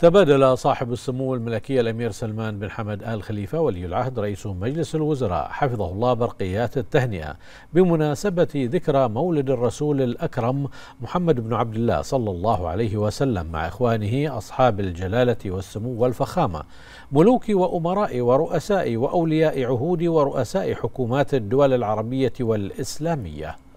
تبادل صاحب السمو الملكي الأمير سلمان بن حمد آل خليفة ولي العهد رئيس مجلس الوزراء حفظه الله برقيات التهنئة بمناسبة ذكرى مولد الرسول الأكرم محمد بن عبد الله صلى الله عليه وسلم مع إخوانه أصحاب الجلالة والسمو والفخامة ملوك وأمراء ورؤساء وأولياء عهود ورؤساء حكومات الدول العربية والإسلامية